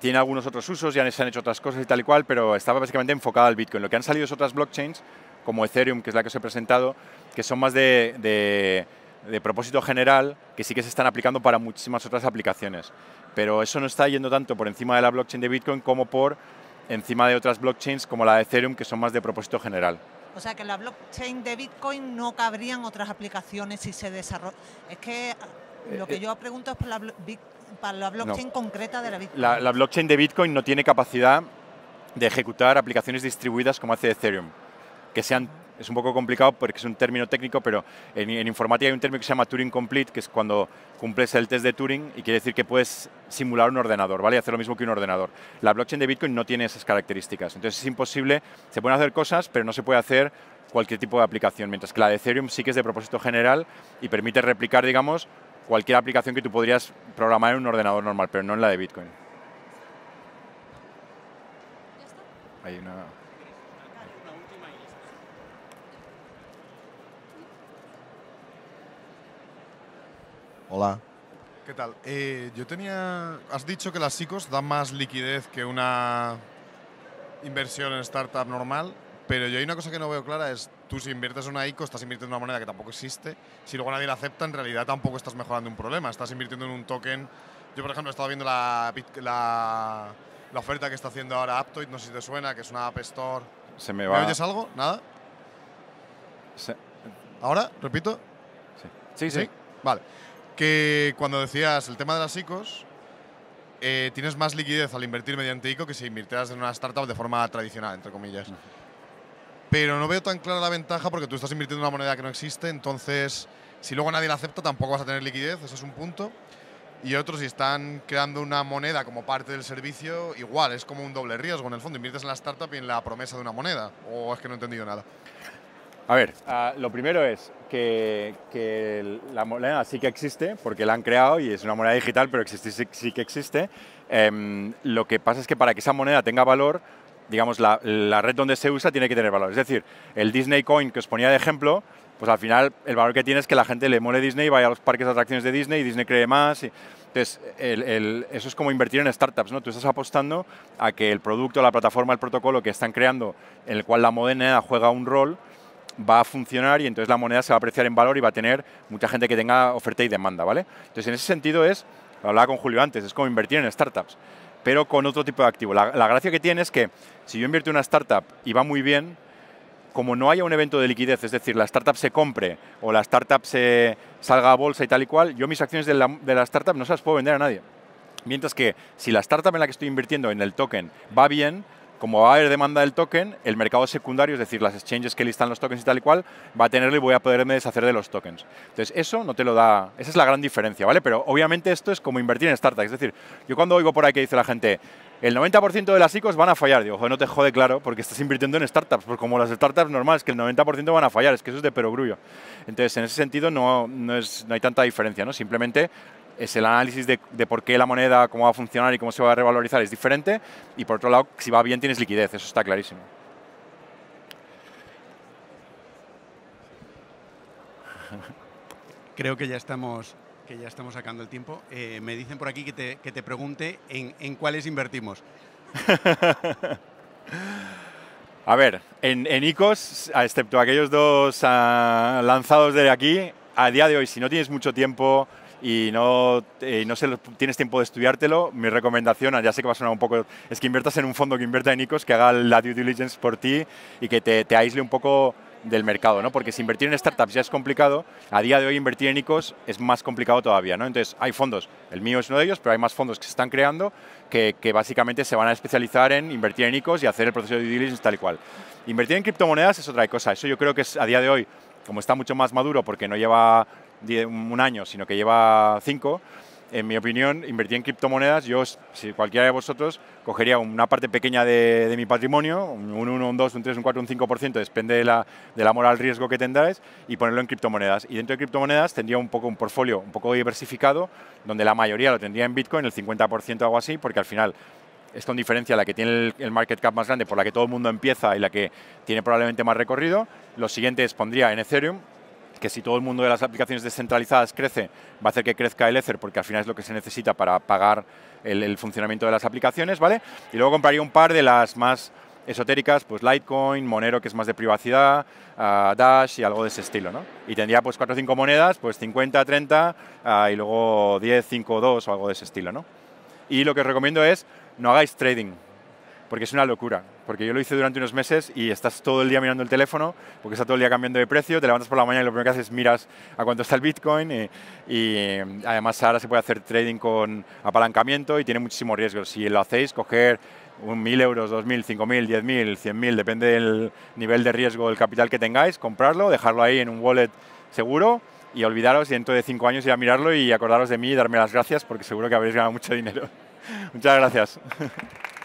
tiene algunos otros usos, ya se han hecho otras cosas y tal y cual, pero estaba básicamente enfocada al Bitcoin. Lo que han salido es otras blockchains, como Ethereum, que es la que os he presentado, que son más de, de propósito general, que sí que se están aplicando para muchísimas otras aplicaciones. Pero eso no está yendo tanto por encima de la blockchain de Bitcoin como por encima de otras blockchains como la de Ethereum, que son más de propósito general. O sea que la blockchain de Bitcoin no cabrían otras aplicaciones si se desarrolla. Es que ah, eh, lo que eh, yo pregunto es para la blockchain concreta de la Bitcoin. La, la, blockchain de Bitcoin no tiene capacidad de ejecutar aplicaciones distribuidas como hace Ethereum, que sean es un poco complicado porque es un término técnico, pero en, informática hay un término que se llama Turing Complete, que es cuando cumples el test de Turing y quiere decir que puedes simular un ordenador, ¿vale? Y hacer lo mismo que un ordenador. La blockchain de Bitcoin no tiene esas características, entonces es imposible, se pueden hacer cosas, pero no se puede hacer cualquier tipo de aplicación, mientras que la de Ethereum sí que es de propósito general y permite replicar, digamos, cualquier aplicación que tú podrías programar en un ordenador normal, pero no en la de Bitcoin. Hay una... Hola. ¿Qué tal? Eh, yo tenía. Has dicho que las ICOs dan más liquidez que una inversión en startup normal, pero yo hay una cosa que no veo clara: es tú si inviertes en una ICO, estás invirtiendo en una moneda que tampoco existe. Si luego nadie la acepta, en realidad tampoco estás mejorando un problema. Estás invirtiendo en un token. Yo, por ejemplo, he estado viendo la, la, oferta que está haciendo ahora Aptoid, no sé si te suena, que es una App Store. Se me va. ¿Me oyes algo? ¿Nada? Se... ¿Ahora? ¿Repito? Sí, sí. ¿Sí? Vale que cuando decías el tema de las ICOs, eh, tienes más liquidez al invertir mediante ICO que si invirtieras en una startup de forma tradicional, entre comillas. Pero no veo tan clara la ventaja porque tú estás invirtiendo en una moneda que no existe, entonces si luego nadie la acepta tampoco vas a tener liquidez, ese es un punto. Y otros, si están creando una moneda como parte del servicio, igual, es como un doble riesgo en el fondo. Inviertes en la startup y en la promesa de una moneda. O es que no he entendido nada. A ver, ah, lo primero es que, la moneda sí que existe, porque la han creado y es una moneda digital, pero existe, sí, que existe. Em, lo que pasa es que para que esa moneda tenga valor, digamos, la, red donde se usa tiene que tener valor. Es decir, el Disney Coin que os ponía de ejemplo, pues al final el valor que tiene es que la gente le mole Disney, vaya a los parques de atracciones de Disney y Disney cree más. Y, entonces, eso es como invertir en startups, ¿no? Tú estás apostando a que el producto, la plataforma, el protocolo que están creando, en el cual la moneda juega un rol, va a funcionar y entonces la moneda se va a apreciar en valor y va a tener mucha gente que tenga oferta y demanda, ¿vale? Entonces, en ese sentido es, lo hablaba con Julio antes, es como invertir en startups, pero con otro tipo de activo. La, gracia que tiene es que si yo invierto en una startup y va muy bien, como no haya un evento de liquidez, es decir, la startup se compre o la startup se salga a bolsa y tal y cual, yo mis acciones de la, de la startup no se las puedo vender a nadie. Mientras que si la startup en la que estoy invirtiendo en el token va bien, como va a haber demanda del token, el mercado secundario, es decir, las exchanges que listan los tokens y tal y cual, va a tenerlo y voy a poderme deshacer de los tokens. Entonces, eso no te lo da, esa es la gran diferencia, ¿vale? Pero obviamente esto es como invertir en startups, es decir, yo cuando oigo por ahí que dice la gente, el 90% de las ICOs van a fallar, digo, joder, no te jode claro, porque estás invirtiendo en startups, porque como las startups normales, que el 90% van a fallar, es que eso es de perogrullo. Entonces, en ese sentido no, no, es, no hay tanta diferencia, ¿no? Simplemente es el análisis de, por qué la moneda, cómo va a funcionar y cómo se va a revalorizar es diferente. Y por otro lado, si va bien tienes liquidez, eso está clarísimo. Creo que ya estamos, que ya estamos sacando el tiempo. Eh, me dicen por aquí que te, pregunte en, cuáles invertimos. A ver, en, ICOs, excepto aquellos dos ah, lanzados de aquí, a día de hoy, si no tienes mucho tiempo, y no, eh, no se tienes tiempo de estudiártelo, mi recomendación, ya sé que va a sonar un poco, es que inviertas en un fondo que invierta en ICOs, que haga la due diligence por ti y que te, te aísle un poco del mercado, ¿no? Porque si invertir en startups ya es complicado, a día de hoy invertir en ICOs es más complicado todavía, ¿no? Entonces, hay fondos, el mío es uno de ellos, pero hay más fondos que se están creando que, básicamente se van a especializar en invertir en ICOs y hacer el proceso de due diligence tal y cual. Invertir en criptomonedas es otra cosa, eso yo creo que es, a día de hoy como está mucho más maduro porque no lleva un año, sino que lleva cinco, en mi opinión, invertir en criptomonedas, yo, si cualquiera de vosotros, cogería una parte pequeña de, mi patrimonio, un 1, un 2, un 3, un 4, un 5%, depende de la, moral riesgo que tendráis, y ponerlo en criptomonedas. Y dentro de criptomonedas tendría un poco un portfolio un poco diversificado, donde la mayoría lo tendría en Bitcoin, el 50% o algo así, porque al final es con diferencia la que tiene el, market cap más grande, por la que todo el mundo empieza y la que tiene probablemente más recorrido. Lo siguiente pondría en Ethereum, que si todo el mundo de las aplicaciones descentralizadas crece, va a hacer que crezca el Ether, porque al final es lo que se necesita para pagar el, funcionamiento de las aplicaciones, ¿vale? Y luego compraría un par de las más esotéricas, pues Litecoin, Monero, que es más de privacidad, ah, Dash y algo de ese estilo, ¿no? Y tendría pues 4 o 5 monedas, pues 50, 30 ah, y luego 10, 5, 2 o algo de ese estilo, ¿no? Y lo que os recomiendo es no hagáis trading, porque es una locura. Porque yo lo hice durante unos meses y estás todo el día mirando el teléfono, porque está todo el día cambiando de precio, te levantas por la mañana y lo primero que haces es miras a cuánto está el Bitcoin y, mm, además ahora se puede hacer trading con apalancamiento y tiene muchísimo riesgo. Si lo hacéis, coger un 1.000 euros, 2.000, 5.000, 10.000, 100.000, depende del nivel de riesgo del capital que tengáis, comprarlo, dejarlo ahí en un wallet seguro y olvidaros y dentro de cinco años ir a mirarlo y acordaros de mí y darme las gracias porque seguro que habréis ganado mucho dinero. Muchas gracias.